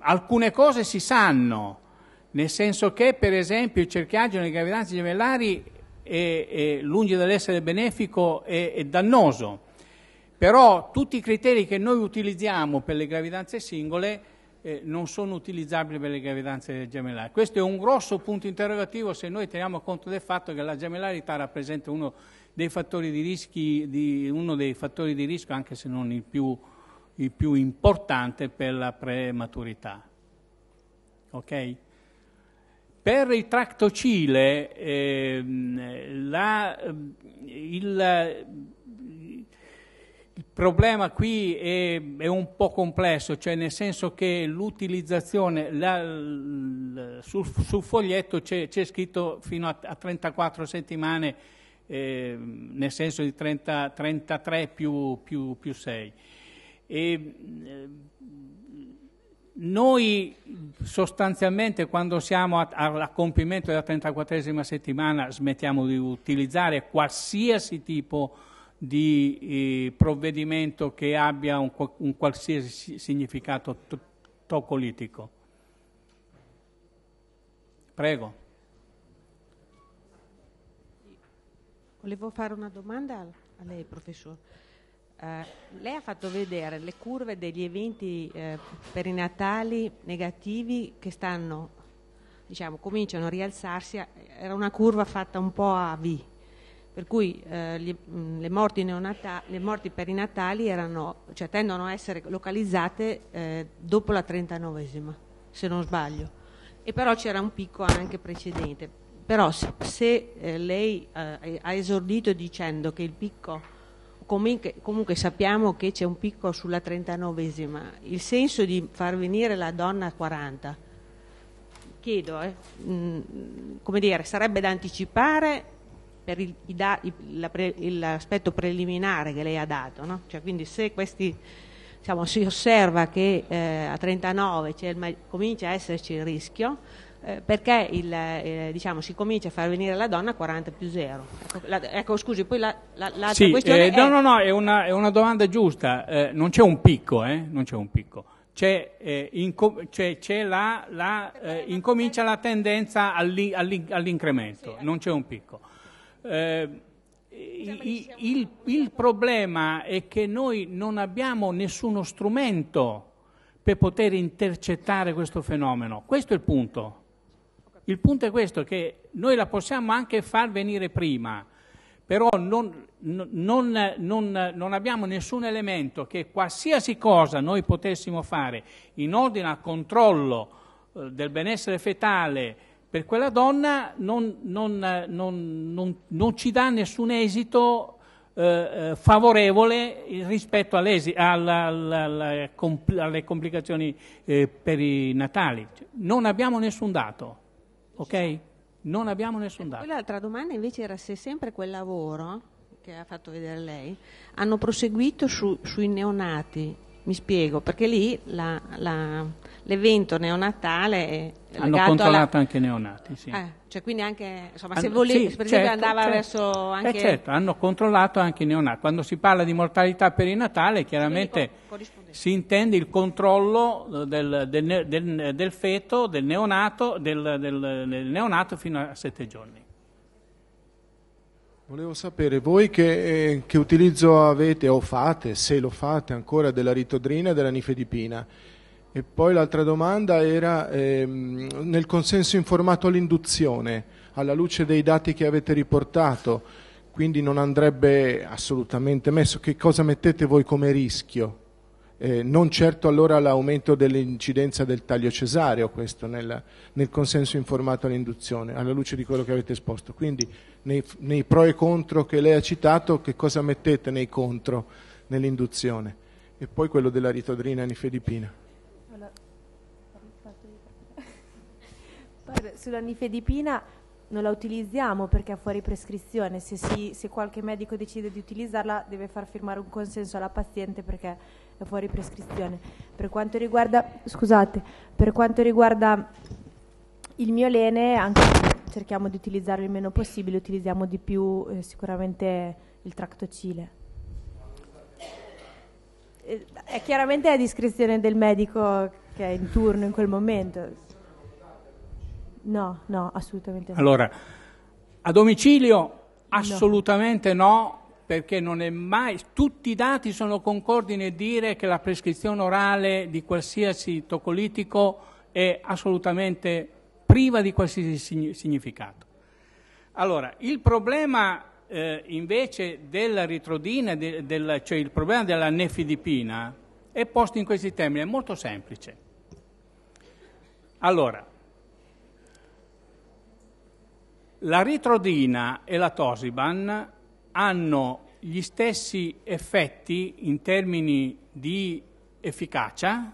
alcune cose si sanno, nel senso che per esempio il cerchiaggio nelle gravidanze gemellari è, è lungi dall'essere benefico e dannoso, però tutti i criteri che noi utilizziamo per le gravidanze singole eh, non sono utilizzabili per le gravidanze gemellari. Questo è un grosso punto interrogativo se noi teniamo conto del fatto che la gemellarità rappresenta uno dei fattori di, rischi, di, uno dei fattori di rischio, anche se non il più il più importante per la prematurità. Okay? Per il tractocile ehm, la, ehm, il, il, problema qui è, è, un po' complesso, cioè nel senso che l'utilizzazione la, la, sul, sul, foglietto c'è, c'è, scritto fino a, a 34 settimane, ehm, nel senso di 30, 33 più, più, più 6. E, eh, noi sostanzialmente quando siamo a, compimento della 34esima settimana smettiamo di utilizzare qualsiasi tipo di eh, provvedimento che abbia un, un qualsiasi significato to- tocolitico. Prego. Volevo fare una domanda a lei, professore. Eh, lei ha fatto vedere le curve degli eventi eh, perinatali negativi che stanno, diciamo, cominciano a rialzarsi, era una curva fatta un po' a V, per cui eh, gli, mh, le, morti le, morti perinatali erano, cioè, tendono a essere localizzate eh, dopo la 39esima, se non sbaglio, e però c'era un picco anche precedente. Però se, se eh, lei ha esordito dicendo che il picco comunque, comunque sappiamo che c'è un picco sulla 39esima, il senso di far venire la donna a 40, chiedo, eh, mh, come dire, sarebbe da anticipare per l'aspetto preliminare che lei ha dato, no? cioè, quindi se questi, diciamo, si osserva che eh, a 39 il, comincia a esserci il rischio, eh, perché il, eh, diciamo, si comincia a far venire la donna a 40 più 0. Ecco, la, ecco scusi, poi la, la, l'altra sì, questione eh, è... No, no, no, è una, è una domanda giusta, eh, non c'è un picco, eh, non c'è un picco. C'è, inco- c'è, c'è la, incomincia la tendenza all'in- all'in- all'incremento, sì, non c'è un picco. Il, il, il, problema è che noi non abbiamo nessuno strumento per poter intercettare questo fenomeno. Questo è il punto. Il punto è questo, che noi la possiamo anche far venire prima, però non, non, non, non, abbiamo nessun elemento che qualsiasi cosa noi potessimo fare in ordine al controllo eh, del benessere fetale per quella donna non, ci dà nessun esito eh, eh favorevole rispetto all all, alle, compl alle complicazioni eh, perinatali. Cioè, non abbiamo nessun dato ok? Non abbiamo nessun ecco, dato. L'altra domanda invece era se sempre quel lavoro che ha fatto vedere lei hanno proseguito su, sui neonati mi spiego, perché lì la, la, l'evento neonatale è hanno controllato alla... anche i neonati, sì. Eh, cioè quindi anche, insomma, se volevi, sì, per esempio certo, andava certo. verso eh, anche... Eh certo, hanno controllato anche i neonati. Quando si parla di mortalità per il Natale, chiaramente si intende il controllo del, del, del, del feto, del neonato, del neonato fino a sette giorni. Volevo sapere voi che, eh, che, utilizzo avete o fate, se lo fate ancora, della ritodrina e della nifedipina. E poi l'altra domanda era ehm, nel consenso informato all'induzione, alla luce dei dati che avete riportato, quindi non andrebbe assolutamente messo, che cosa mettete voi come rischio? Eh, non certo allora l'aumento dell'incidenza del taglio cesareo, questo nel, nel, consenso informato all'induzione, alla luce di quello che avete esposto. Quindi nei, nei, pro e contro che lei ha citato, che cosa mettete nei contro nell'induzione? E poi quello della ritodrina nifedipina. Sulla nifedipina non la utilizziamo perché è fuori prescrizione, se, si, se qualche medico decide di utilizzarla deve far firmare un consenso alla paziente perché è fuori prescrizione. Per quanto riguarda, scusate, per quanto riguarda il mio lene, anche cerchiamo di utilizzarlo il meno possibile, utilizziamo di più eh, sicuramente il tractocile. Eh, è chiaramente a discrezione del medico che è in turno in quel momento. No, no, assolutamente no. Allora, a domicilio assolutamente no, no perché non è mai, tutti i dati sono concordi nel dire che la prescrizione orale di qualsiasi tocolitico è assolutamente priva di qualsiasi significato. Allora, il problema eh, invece della ritrodina, de, del, cioè il problema della nefidipina, è posto in questi termini, è molto semplice. Allora, la ritrodina e la tosiban hanno gli stessi effetti in termini di efficacia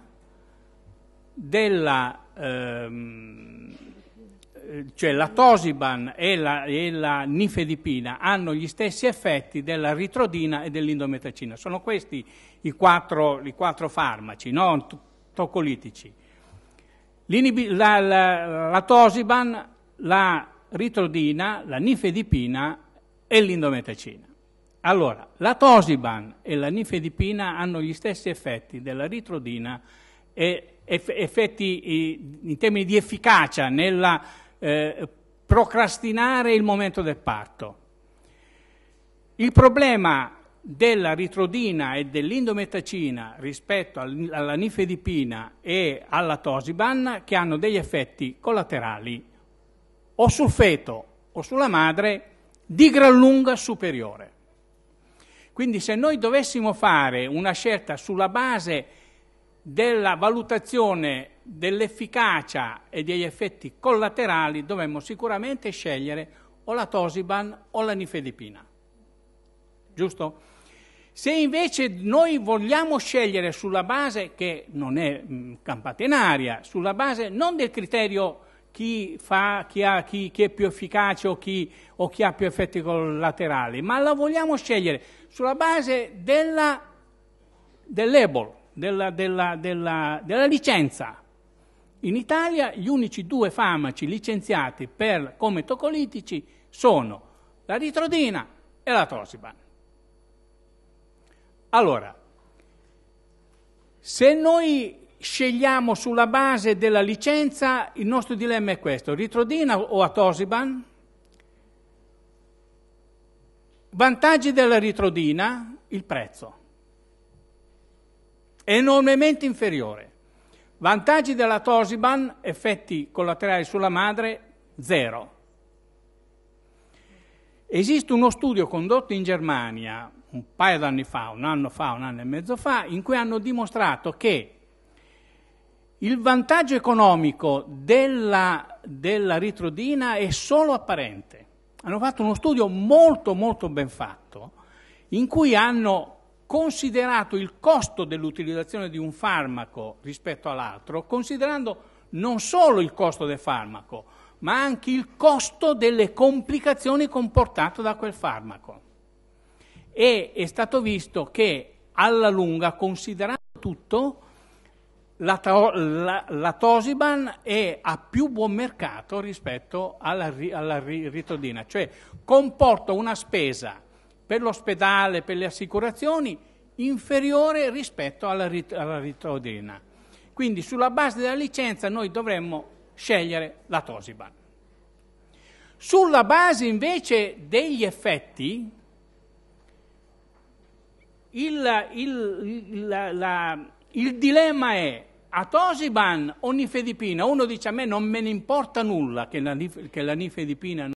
della, ehm, cioè la Tosiban e la, e la, nifedipina hanno gli stessi effetti della ritrodina e dell'indometacina. Sono questi i quattro, i quattro farmaci no? tocolitici. La, la, la Tosiban, la ritrodina, la nifedipina e l'indometacina. Allora, la tosiban e la nifedipina hanno gli stessi effetti della ritrodina e effetti in termini di efficacia nel eh, procrastinare il momento del parto. Il problema della ritrodina e dell'indometacina rispetto alla nifedipina e alla tosiban che hanno degli effetti collaterali o sul feto o sulla madre di gran lunga superiore. Quindi se noi dovessimo fare una scelta sulla base della valutazione dell'efficacia e degli effetti collaterali, dovremmo sicuramente scegliere o la Tosiban o la Nifedipina. Giusto? Se invece noi vogliamo scegliere sulla base che non è mh, mm, campata in aria, sulla base non del criterio chi, fa, chi, ha, chi, chi è più efficace o, o chi, ha più effetti collaterali, ma la vogliamo scegliere sulla base della, dell'EBOL, della, della, della licenza. In Italia gli unici due farmaci licenziati per, come tocolitici sono la ritrodina e la tosiban. Allora, se noi scegliamo sulla base della licenza, il nostro dilemma è questo, ritrodina o atosiban? Vantaggi della ritrodina, il prezzo, è enormemente inferiore. Vantaggi della tosiban, effetti collaterali sulla madre, zero. Esiste uno studio condotto in Germania un paio d'anni fa, un anno fa, un anno e mezzo fa, in cui hanno dimostrato che il vantaggio economico della, della ritrodina è solo apparente. Hanno fatto uno studio molto molto ben fatto in cui hanno considerato il costo dell'utilizzazione di un farmaco rispetto all'altro, considerando non solo il costo del farmaco, ma anche il costo delle complicazioni comportate da quel farmaco. E è stato visto che alla lunga, considerando tutto, la, la, la, Tosiban è a più buon mercato rispetto alla, alla Ritodina, cioè comporta una spesa per l'ospedale, per le assicurazioni inferiore rispetto alla, rit, alla Ritodina. Quindi sulla base della licenza noi dovremmo scegliere la Tosiban. Sulla base invece degli effetti, il, il, la, il dilemma è a Tosiban ogni fedipina, uno dice a me non me ne importa nulla che la, che la nifedipina